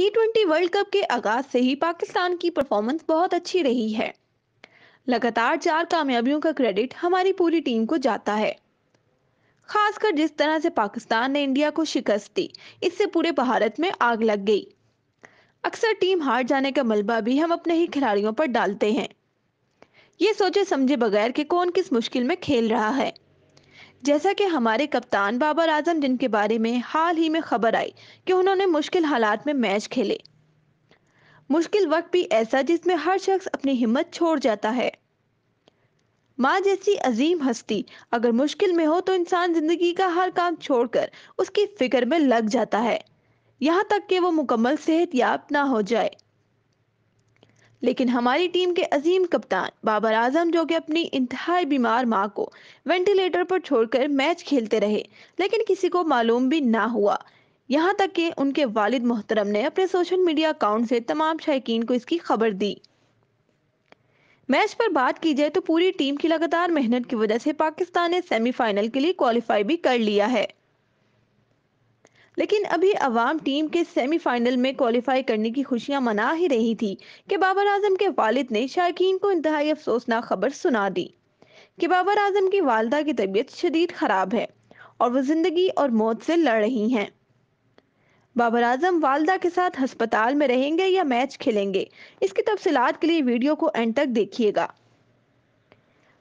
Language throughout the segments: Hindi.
टी ट्वेंटी वर्ल्ड कप के आगाज से ही पाकिस्तान की परफॉर्मेंस बहुत अच्छी रही है लगातार चार कामयाबियों का क्रेडिट हमारी पूरी टीम को जाता है खासकर जिस तरह से पाकिस्तान ने इंडिया को शिकस्त दी इससे पूरे भारत में आग लग गई अक्सर टीम हार जाने का मलबा भी हम अपने ही खिलाड़ियों पर डालते हैं ये सोचे समझे बगैर कि कौन किस मुश्किल में खेल रहा है जैसा कि हमारे कप्तान बाबर आजम जिनके बारे में हाल ही में खबर आई कि उन्होंने मुश्किल हालात में मैच खेले मुश्किल वक्त भी ऐसा जिसमें हर शख्स अपनी हिम्मत छोड़ जाता है माँ जैसी अजीम हस्ती अगर मुश्किल में हो तो इंसान जिंदगी का हर काम छोड़कर उसकी फिक्र में लग जाता है यहाँ तक कि वो मुकम्मल सेहत याब ना हो जाए लेकिन हमारी टीम के अजीम कप्तान बाबर आजम जो कि अपनी इंतहाई बीमार माँ को वेंटिलेटर पर छोड़कर मैच खेलते रहे लेकिन किसी को मालूम भी ना हुआ यहाँ तक कि उनके वालिद मोहतरम ने अपने सोशल मीडिया अकाउंट से तमाम शायकीन को इसकी खबर दी मैच पर बात की जाए तो पूरी टीम की लगातार मेहनत की वजह से पाकिस्तान ने सेमीफाइनल के लिए क्वालिफाई भी कर लिया है लेकिन अभी अवाम टीम के सेमीफाइनल में क्वालिफाई करने की खुशियां मना ही रही थी कि बाबर आजम के वालिद ने शायकीन को इंतहा अफसोसनाक खबर सुना दी कि बाबर आजम की वालदा की तबीयत शदीद खराब है और वो जिंदगी और मौत से लड़ रही हैं बाबर आजम वालदा के साथ हस्पताल में रहेंगे या मैच खेलेंगे इसकी तफसलत के लिए वीडियो को एंड तक देखिएगा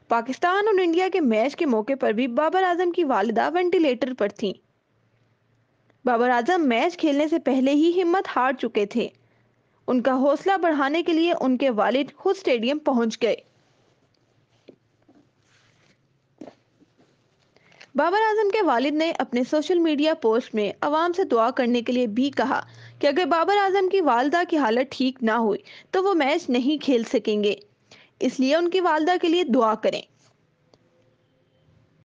पाकिस्तान और इंडिया के मैच के मौके पर भी बाबर आजम की वालदा वेंटिलेटर पर थीं बाबर आजम मैच खेलने से पहले ही हिम्मत हार चुके थे उनका हौसला बढ़ाने के लिए उनके वालिद खुद स्टेडियम पहुंच गए बाबर आजम के वालिद ने अपने सोशल मीडिया पोस्ट में आवाम से दुआ करने के लिए भी कहा कि अगर बाबर आजम की वालदा की हालत ठीक ना हुई तो वो मैच नहीं खेल सकेंगे इसलिए उनकी वालदा के लिए दुआ करें